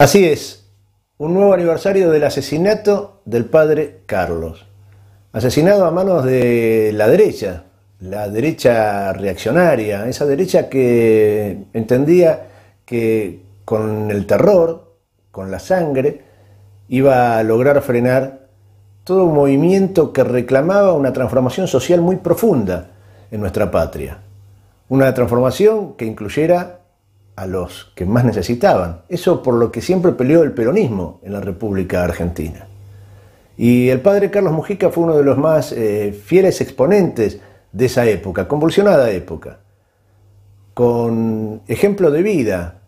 Así es, un nuevo aniversario del asesinato del padre Carlos, asesinado a manos de la derecha, la derecha reaccionaria, esa derecha que entendía que con el terror, con la sangre, iba a lograr frenar todo un movimiento que reclamaba una transformación social muy profunda en nuestra patria, una transformación que incluyera a los que más necesitaban. Eso por lo que siempre peleó el peronismo en la República Argentina. Y el padre Carlos Mujica fue uno de los más eh, fieles exponentes de esa época, convulsionada época, con ejemplo de vida,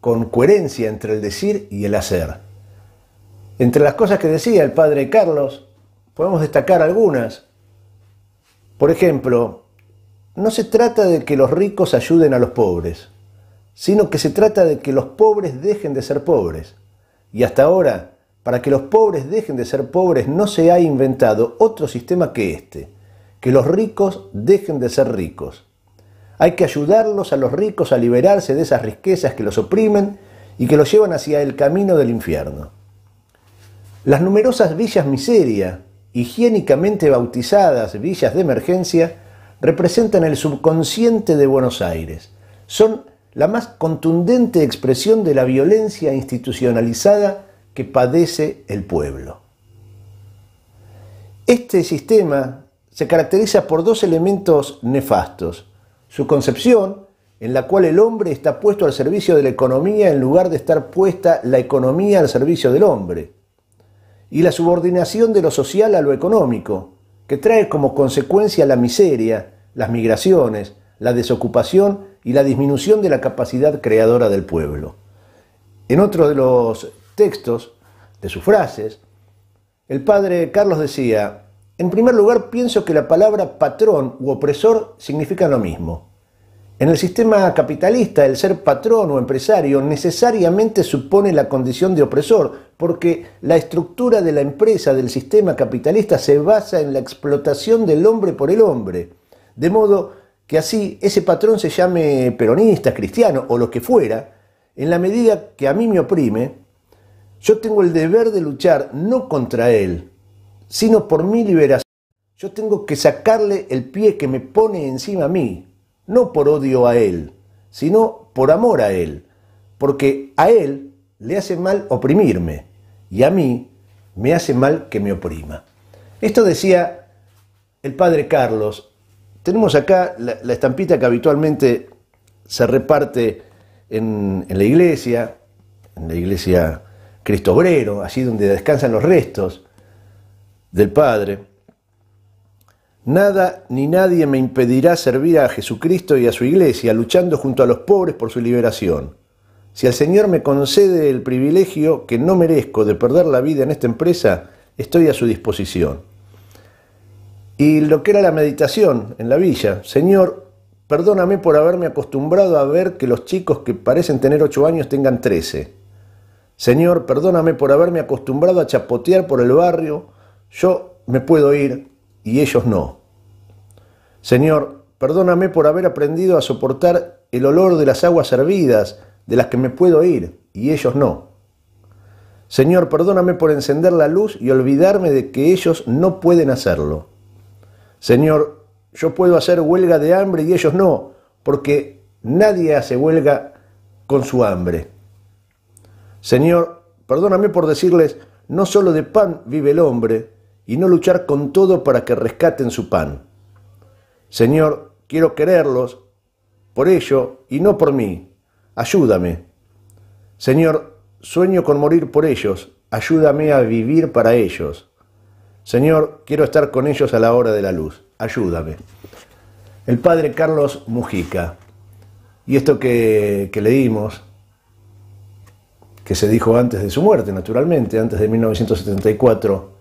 con coherencia entre el decir y el hacer. Entre las cosas que decía el padre Carlos, podemos destacar algunas. Por ejemplo, no se trata de que los ricos ayuden a los pobres, sino que se trata de que los pobres dejen de ser pobres. Y hasta ahora, para que los pobres dejen de ser pobres, no se ha inventado otro sistema que este, que los ricos dejen de ser ricos. Hay que ayudarlos a los ricos a liberarse de esas riquezas que los oprimen y que los llevan hacia el camino del infierno. Las numerosas villas miseria, higiénicamente bautizadas villas de emergencia, representan el subconsciente de Buenos Aires. Son la más contundente expresión de la violencia institucionalizada que padece el pueblo. Este sistema se caracteriza por dos elementos nefastos. Su concepción, en la cual el hombre está puesto al servicio de la economía en lugar de estar puesta la economía al servicio del hombre. Y la subordinación de lo social a lo económico, que trae como consecuencia la miseria, las migraciones, la desocupación y la disminución de la capacidad creadora del pueblo. En otro de los textos, de sus frases, el padre Carlos decía, en primer lugar pienso que la palabra patrón u opresor significa lo mismo. En el sistema capitalista, el ser patrón o empresario necesariamente supone la condición de opresor, porque la estructura de la empresa del sistema capitalista se basa en la explotación del hombre por el hombre, de modo que así ese patrón se llame peronista, cristiano o lo que fuera, en la medida que a mí me oprime, yo tengo el deber de luchar no contra él, sino por mi liberación. Yo tengo que sacarle el pie que me pone encima a mí, no por odio a él, sino por amor a él, porque a él le hace mal oprimirme y a mí me hace mal que me oprima. Esto decía el padre Carlos tenemos acá la, estampita que habitualmente se reparte en, en, la iglesia, en la iglesia Cristo Obrero, allí donde descansan los restos del Padre. Nada ni nadie me impedirá servir a Jesucristo y a su iglesia, luchando junto a los pobres por su liberación. Si el Señor me concede el privilegio que no merezco de perder la vida en esta empresa, estoy a su disposición y lo que era la meditación en la villa. Señor, perdóname por haberme acostumbrado a ver que los chicos que parecen tener 8 años tengan 13. Señor, perdóname por haberme acostumbrado a chapotear por el barrio. Yo me puedo ir y ellos no. Señor, perdóname por haber aprendido a soportar el olor de las aguas hervidas de las que me puedo ir y ellos no. Señor, perdóname por encender la luz y olvidarme de que ellos no pueden hacerlo. Señor, yo puedo hacer huelga de hambre y ellos no, porque nadie hace huelga con su hambre. Señor, perdóname por decirles, no solo de pan vive el hombre, y no luchar con todo para que rescaten su pan. Señor, quiero quererlos por ello y no por mí. Ayúdame. Señor, sueño con morir por ellos. Ayúdame a vivir para ellos. Señor, quiero estar con ellos a la hora de la luz. Ayúdame. El padre Carlos Mujica. Y esto que, que leímos, que se dijo antes de su muerte, naturalmente, antes de 1974,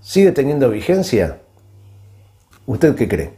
¿sigue teniendo vigencia? ¿Usted qué cree?